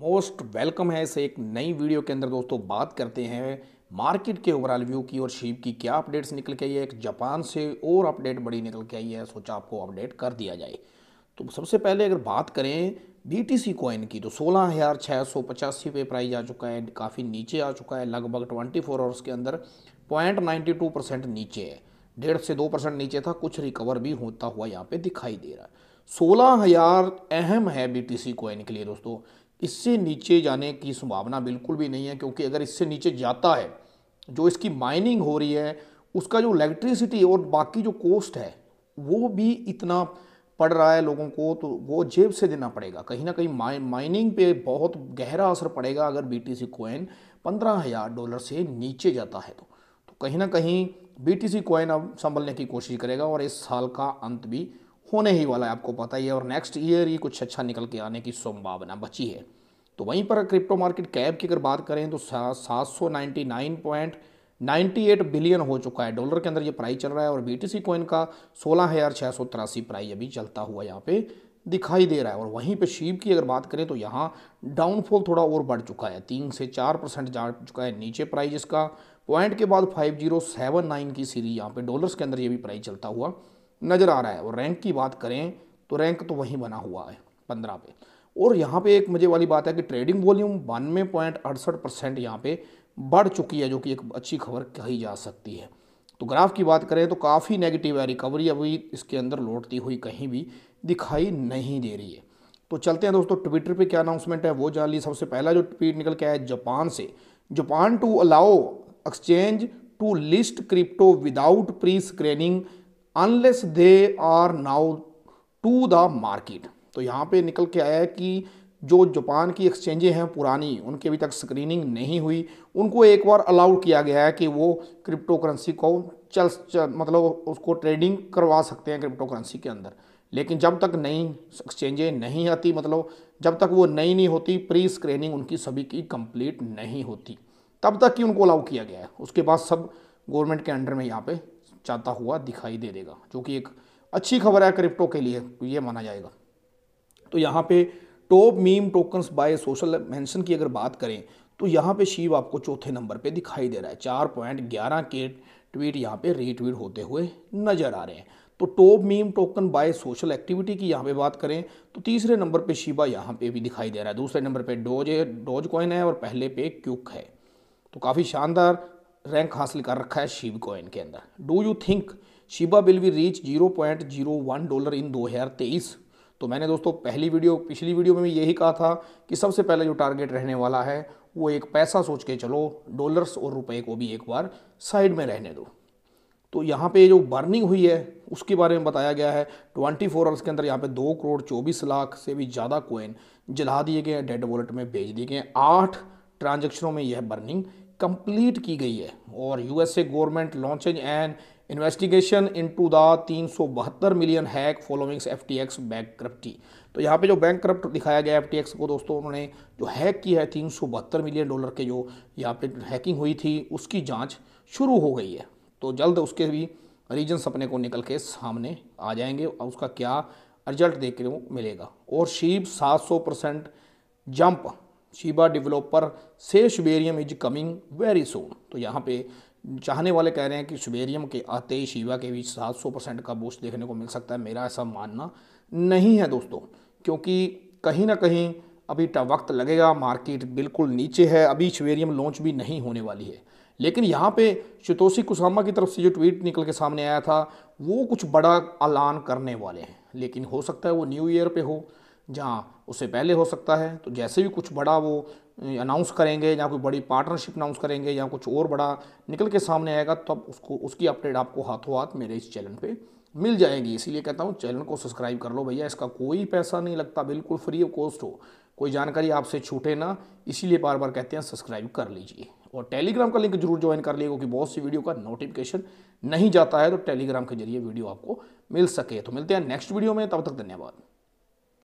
most welcome है इस एक नई वीडियो के अंदर दोस्तों बात करते हैं मार्केट के ओवरऑल व्यू की और शीप की क्या अपडेट्स निकल के आई है एक जापान से और अपडेट बड़ी निकल के आई है सोचा आपको अपडेट कर दिया जाए तो सबसे पहले अगर बात करें बी टी सी कॉइन की तो सोलह हज़ार छः सौ पचासी पे प्राइज आ चुका है काफ़ी नीचे आ चुका है लगभग ट्वेंटी फोर आवर्स के अंदर पॉइंट नाइन्टी टू परसेंट नीचे है डेढ़ से दो परसेंट नीचे था कुछ रिकवर भी होता हुआ यहाँ पे दिखाई दे रहा है सोलह हज़ार अहम है बी टी सी कॉइन के लिए दोस्तों इससे नीचे जाने की संभावना बिल्कुल भी नहीं है क्योंकि अगर इससे नीचे जाता है जो इसकी माइनिंग हो रही है उसका जो इलेक्ट्रिसिटी और बाकी जो कॉस्ट है वो भी इतना पड़ रहा है लोगों को तो वो जेब से देना पड़ेगा कहीं ना कहीं माइ माइनिंग पे बहुत गहरा असर पड़ेगा अगर बी टी सी कोइन पंद्रह हज़ार डॉलर से नीचे जाता है तो, तो कहीं ना कहीं बी टी सी कोइन अब संभलने की कोशिश करेगा और इस साल का अंत भी होने ही वाला है आपको पता ही है और नेक्स्ट ईयर ही कुछ अच्छा निकल के आने की संभावना बची है तो वहीं पर क्रिप्टो मार्केट कैप की अगर बात करें तो सात सौ नाइन पॉइंट एट बिलियन हो चुका है डॉलर के अंदर ये प्राइस चल रहा है और बी टी सी कॉइन का सोलह हज़ार छः सौ तिरासी प्राइस अभी चलता हुआ यहाँ पे दिखाई दे रहा है और वहीं पे शीप की अगर बात करें तो यहाँ डाउनफॉल थोड़ा और बढ़ चुका है तीन से चार परसेंट जा चुका है नीचे प्राइस इसका पॉइंट के बाद फाइव जीरो सेवन नाइन की सीरीज यहाँ पे डॉलर्स के अंदर ये भी प्राइस चलता हुआ नज़र आ रहा है और रैंक की बात करें तो रैंक तो वहीं बना हुआ है पंद्रह पे और यहाँ पे एक मज़े वाली बात है कि ट्रेडिंग वॉल्यूम बानवे पॉइंट अड़सठ परसेंट यहाँ पर बढ़ चुकी है जो कि एक अच्छी खबर कही जा सकती है तो ग्राफ की बात करें तो काफ़ी नेगेटिव है रिकवरी अभी इसके अंदर लौटती हुई कहीं भी दिखाई नहीं दे रही है तो चलते हैं दोस्तों ट्विटर पे क्या अनाउंसमेंट है वो जान ली सबसे पहला जो ट्वीट निकल के आया जापान से Japan to allow exchange to list crypto without pre screening unless they are now to the market तो यहाँ पे निकल के आया है कि जो जापान की एक्सचेंजें हैं पुरानी उनकी अभी तक स्क्रीनिंग नहीं हुई उनको एक बार अलाउ किया गया है कि वो क्रिप्टो करेंसी को चल, चल मतलब उसको ट्रेडिंग करवा सकते हैं क्रिप्टो करेंसी के अंदर लेकिन जब तक नई एक्सचेंजें नहीं आती मतलब जब तक वो नई नहीं होती प्री स्क्रीनिंग उनकी सभी की कंप्लीट नहीं होती तब तक कि उनको अलाउ किया गया है उसके बाद सब गवर्नमेंट के अंडर में यहाँ पे जाता हुआ दिखाई दे देगा जो कि एक अच्छी खबर है क्रिप्टो के लिए तो ये माना जाएगा तो यहाँ पे top meme tokens by social mention की अगर बात करें तो यहाँ पे शिव आपको चौथे नंबर पे दिखाई दे रहा है चार पॉइंट ग्यारह के ट्वीट यहाँ पे रीट्वीट होते हुए नज़र आ रहे हैं तो top meme token by social activity की यहाँ पे बात करें तो तीसरे नंबर पे शिबा यहाँ पे भी दिखाई दे रहा है दूसरे नंबर पे डोज डोज कॉइन है और पहले पे क्यूक है तो काफ़ी शानदार रैंक हासिल कर रखा है शिव कॉइन के अंदर do you think Shiba will we reach zero point zero one dollar in दो हज़ार तेईस तो मैंने दोस्तों पहली वीडियो पिछली वीडियो में भी यही कहा था कि सबसे पहले जो टारगेट रहने वाला है वो एक पैसा सोच के चलो डॉलर्स और रुपए को भी एक बार साइड में रहने दो तो यहाँ पे जो बर्निंग हुई है उसके बारे में बताया गया है 24 आवर्स के अंदर यहाँ पे दो करोड़ चौबीस लाख से भी ज़्यादा कोइन जला दिए गए हैं डेड वॉलेट में भेज दिए गए हैं आठ ट्रांजेक्शनों में यह बर्निंग कंप्लीट की गई है और USA government launching and investigation into the तीन सौ बहत्तर million hack followings F T X bankruptcy तो यहाँ पे जो बैंक करप्ट दिखाया गया एफ टी एक्स को दोस्तों उन्होंने जो हैक की है तीन सौ बहत्तर मिलियन डॉलर के जो यहाँ पे हैकिंग हुई थी उसकी जाँच शुरू हो गई है तो जल्द उसके भी रीजन्स अपने को निकल के सामने आ जाएंगे और उसका क्या रिजल्ट देखने को मिलेगा और Shib 700 percent jump Shiba developer से बेरियम इज कमिंग वेरी सोन तो यहाँ पे चाहने वाले कह रहे हैं कि सुबेरियम के आते ही शिवा के बीच 700 परसेंट का बूस्ट देखने को मिल सकता है मेरा ऐसा मानना नहीं है दोस्तों क्योंकि कहीं ना कहीं अभी वक्त लगेगा मार्केट बिल्कुल नीचे है अभी सुबेरियम लॉन्च भी नहीं होने वाली है लेकिन यहाँ पे शितोषी कुसामा की तरफ से जो ट्वीट निकल के सामने आया था वो कुछ बड़ा ऐलान करने वाले हैं लेकिन हो सकता है वो न्यू ईयर पे हो जहाँ उससे पहले हो सकता है तो जैसे भी कुछ बड़ा वो अनाउंस करेंगे या कोई बड़ी पार्टनरशिप अनाउंस करेंगे या कुछ और बड़ा निकल के सामने आएगा तब उसको उसकी अपडेट आपको हाथों हाथ मेरे इस चैनल पे मिल जाएगी इसीलिए कहता हूँ चैनल को सब्सक्राइब कर लो भैया इसका कोई पैसा नहीं लगता बिल्कुल फ्री ऑफ कॉस्ट हो कोई जानकारी आपसे छूटे ना इसीलिए बार बार कहते हैं सब्सक्राइब कर लीजिए और टेलीग्राम का लिंक जरूर ज्वाइन कर लीजिए क्योंकि बहुत सी वीडियो का नोटिफिकेशन नहीं जाता है तो टेलीग्राम के जरिए वीडियो आपको मिल सके तो मिलते हैं नेक्स्ट वीडियो में तब तक धन्यवाद